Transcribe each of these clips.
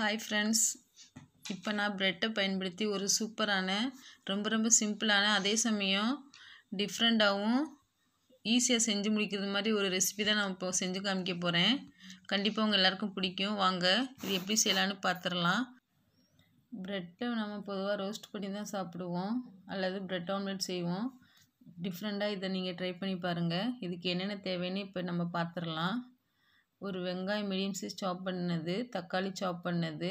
hi friends இப்போ நான் ப்ரெட்டை பயன்படுத்தி ஒரு சூப்பரான ரொம்ப ரொம்ப சிம்பிளான அதே சமயம் டிஃப்ரெண்ட்டாகவும் ஈஸியாக செஞ்சு முடிக்கிறது மாதிரி ஒரு ரெசிபி தான் நான் இப்போ செஞ்சு காமிக்க போகிறேன் கண்டிப்பாக உங்கள் எல்லாருக்கும் பிடிக்கும் வாங்க இது எப்படி செய்யலான்னு பார்த்துடலாம் ப்ரெட்டை நம்ம பொதுவாக ரோஸ்ட் பண்ணி தான் சாப்பிடுவோம் அல்லது ப்ரெட் ஆம்லெட் செய்வோம் டிஃப்ரெண்ட்டாக இதை நீங்கள் ட்ரை பண்ணி பாருங்கள் இதுக்கு என்னென்ன தேவைன்னு இப்போ நம்ம பார்த்துடலாம் ஒரு வெங்காயம் மீடியம் சைஸ் சாப் பண்ணது தக்காளி சாப் பண்ணது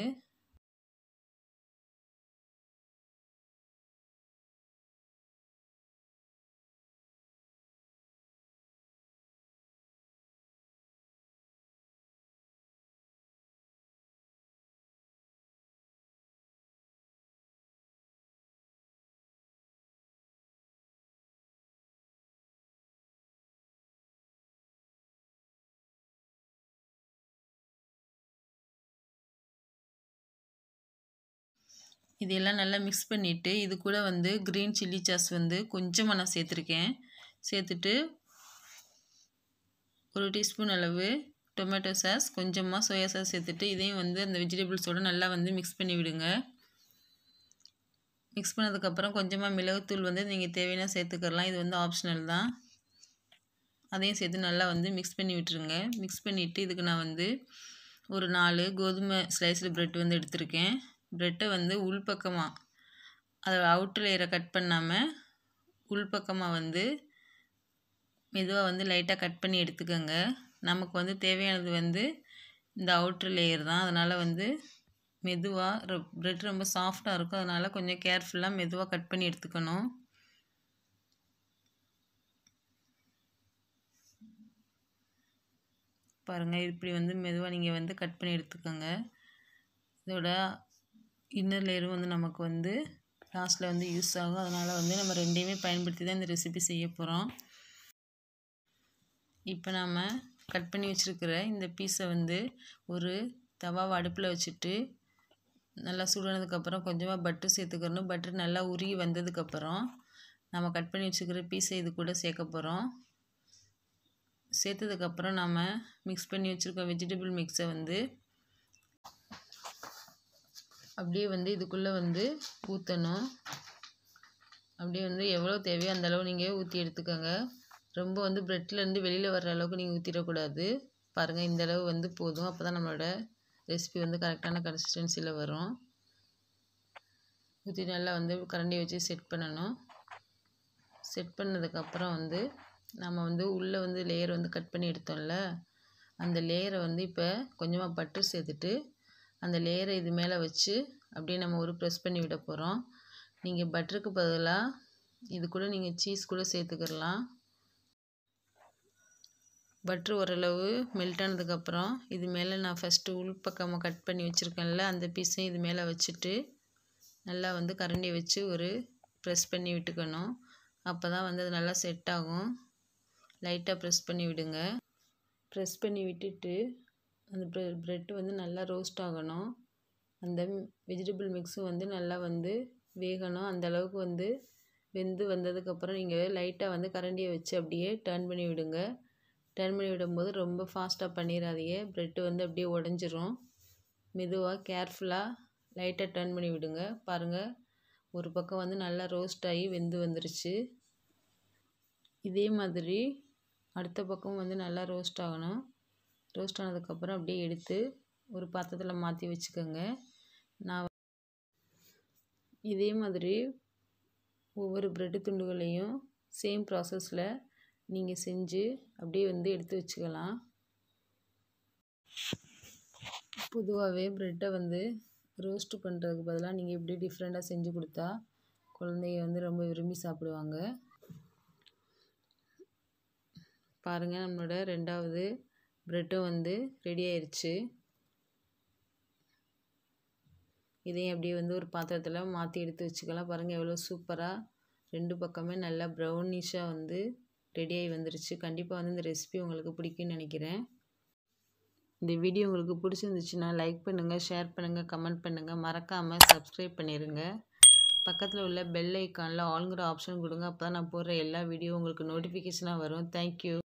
இதையெல்லாம் நல்லா மிக்ஸ் பண்ணிவிட்டு இது கூட வந்து க்ரீன் சில்லி சாஸ் வந்து கொஞ்சமாக நான் சேர்த்துருக்கேன் சேர்த்துட்டு ஒரு டீஸ்பூன் அளவு டொமேட்டோ சாஸ் கொஞ்சமாக சோயா சாஸ் சேர்த்துட்டு இதையும் வந்து அந்த வெஜிடபிள்ஸோடு நல்லா வந்து மிக்ஸ் பண்ணி விடுங்க மிக்ஸ் பண்ணதுக்கப்புறம் கொஞ்சமாக மிளகுத்தூள் வந்து நீங்கள் தேவையான சேர்த்துக்கலாம் இது வந்து ஆப்ஷனல் தான் அதையும் சேர்த்து நல்லா வந்து மிக்ஸ் பண்ணி விட்டுருங்க மிக்ஸ் பண்ணிவிட்டு இதுக்கு நான் வந்து ஒரு நாலு கோதுமை ஸ்லைஸ்டு ப்ரெட் வந்து எடுத்திருக்கேன் ப்ரெட்டை வந்து உள்பக்கமாக அதை அவுட்ரு லேயரை கட் பண்ணாமல் உள்பக்கமாக வந்து மெதுவாக வந்து லைட்டாக கட் பண்ணி எடுத்துக்கோங்க நமக்கு வந்து தேவையானது வந்து இந்த அவுட்ரு லேயர் தான் அதனால் வந்து மெதுவாக ப்ரெட் ரொம்ப சாஃப்டாக இருக்கும் அதனால் கொஞ்சம் கேர்ஃபுல்லாக மெதுவாக கட் பண்ணி எடுத்துக்கணும் பாருங்கள் இப்படி வந்து மெதுவாக நீங்கள் வந்து கட் பண்ணி எடுத்துக்கோங்க இதோட இன்னர் லேயரும் வந்து நமக்கு வந்து லாஸ்ட்டில் வந்து யூஸ் ஆகும் அதனால் வந்து நம்ம ரெண்டையுமே பயன்படுத்தி தான் இந்த ரெசிபி செய்ய போகிறோம் இப்போ நாம் கட் பண்ணி வச்சுருக்கிற இந்த பீஸை வந்து ஒரு தவாவை அடுப்பில் வச்சுட்டு நல்லா சூடானதுக்கப்புறம் கொஞ்சமாக பட்டர் சேர்த்துக்கணும் பட்டர் நல்லா உருகி வந்ததுக்கப்புறம் நம்ம கட் பண்ணி வச்சுக்கிற பீஸை இது கூட சேர்க்க போகிறோம் சேர்த்ததுக்கப்புறம் நாம் மிக்ஸ் பண்ணி வச்சுருக்க வெஜிடபிள் மிக்ஸை வந்து அப்படியே வந்து இதுக்குள்ளே வந்து ஊற்றணும் அப்படியே வந்து எவ்வளோ தேவையோ அந்தளவு நீங்கள் ஊற்றி எடுத்துக்கோங்க ரொம்ப வந்து ப்ரெட்லேருந்து வெளியில் வர்ற அளவுக்கு நீங்கள் ஊற்றிடக்கூடாது பாருங்கள் இந்தளவு வந்து போதும் அப்போ தான் நம்மளோட ரெசிபி வந்து கரெக்டான கன்சிஸ்டன்சியில் வரும் ஊற்றி நல்லா வந்து கரண்டி வச்சு செட் பண்ணணும் செட் பண்ணதுக்கப்புறம் வந்து நம்ம வந்து உள்ளே வந்து லேயர் வந்து கட் பண்ணி எடுத்தோம்ல அந்த லேயரை வந்து இப்போ கொஞ்சமாக பட்டு சேர்த்துட்டு அந்த லேயரை இது மேலே வச்சு அப்படியே நம்ம ஒரு ப்ரெஸ் பண்ணி விட போகிறோம் நீங்கள் பட்டருக்கு பதிலாக இது கூட நீங்கள் சீஸ் கூட சேர்த்துக்கிடலாம் பட்ரு ஓரளவு மெல்ட் ஆனதுக்கப்புறம் இது மேலே நான் ஃபஸ்ட்டு உள்பக்கமாக கட் பண்ணி வச்சுருக்கேன்ல அந்த பீஸையும் இது மேலே வச்சுட்டு நல்லா வந்து கரண்டி வச்சு ஒரு ப்ரெஸ் பண்ணி விட்டுக்கணும் அப்போ தான் வந்து அது நல்லா செட் ஆகும் லைட்டாக ப்ரெஸ் பண்ணி விடுங்க ப்ரெஸ் பண்ணி விட்டுட்டு அந்த ப்ரெ ப்ரெட் வந்து நல்லா ரோஸ்ட் ஆகணும் அந்த வெஜிடபிள் மிக்ஸும் வந்து நல்லா வந்து வேகணும் அந்தளவுக்கு வந்து வெந்து வந்ததுக்கப்புறம் நீங்கள் லைட்டாக வந்து கரண்டியை வச்சு அப்படியே டர்ன் பண்ணி விடுங்க டர்ன் பண்ணி விடும்போது ரொம்ப ஃபாஸ்ட்டாக பண்ணிடாதீங்க ப்ரெட்டு வந்து அப்படியே உடஞ்சிரும் மெதுவாக கேர்ஃபுல்லாக லைட்டாக டர்ன் பண்ணி விடுங்க பாருங்கள் ஒரு பக்கம் வந்து நல்லா ரோஸ்ட் ஆகி வெந்து வந்துருச்சு இதே மாதிரி அடுத்த பக்கம் வந்து நல்லா ரோஸ்ட் ஆகணும் ரோஸ்ட் ஆனதுக்கப்புறம் அப்படியே எடுத்து ஒரு பாத்திரத்தில் மாற்றி வச்சுக்கோங்க நான் இதே மாதிரி ஒவ்வொரு ப்ரெட்டு துண்டுகளையும் சேம் ப்ராசஸில் நீங்கள் செஞ்சு அப்படியே வந்து எடுத்து வச்சுக்கலாம் பொதுவாகவே ப்ரெட்டை வந்து ரோஸ்ட் பண்ணுறதுக்கு பதிலாக நீங்கள் இப்படி டிஃப்ரெண்ட்டாக செஞ்சு கொடுத்தா குழந்தைங்க வந்து ரொம்ப விரும்பி சாப்பிடுவாங்க பாருங்கள் நம்மளோட ரெண்டாவது ப்ரெட்டும் வந்து ரெடி ஆயிடுச்சு இதையும் அப்படியே வந்து ஒரு பாத்திரத்தில் மாற்றி எடுத்து வச்சுக்கலாம் பாருங்கள் எவ்வளோ சூப்பராக ரெண்டு பக்கமே நல்லா ப்ரௌனிஷாக வந்து ரெடியாகி வந்துருச்சு கண்டிப்பாக வந்து இந்த ரெசிபி உங்களுக்கு பிடிக்கும்னு நினைக்கிறேன் இந்த வீடியோ உங்களுக்கு பிடிச்சிருந்துச்சுன்னா லைக் பண்ணுங்கள் ஷேர் பண்ணுங்கள் கமெண்ட் பண்ணுங்கள் மறக்காமல் சப்ஸ்கிரைப் பண்ணிடுங்க பக்கத்தில் உள்ள பெல் ஐக்கானில் ஆளுங்கிற ஆப்ஷன் கொடுங்க அப்போ தான் நான் போடுற எல்லா வீடியோ உங்களுக்கு நோட்டிஃபிகேஷனாக வரும் தேங்க்யூ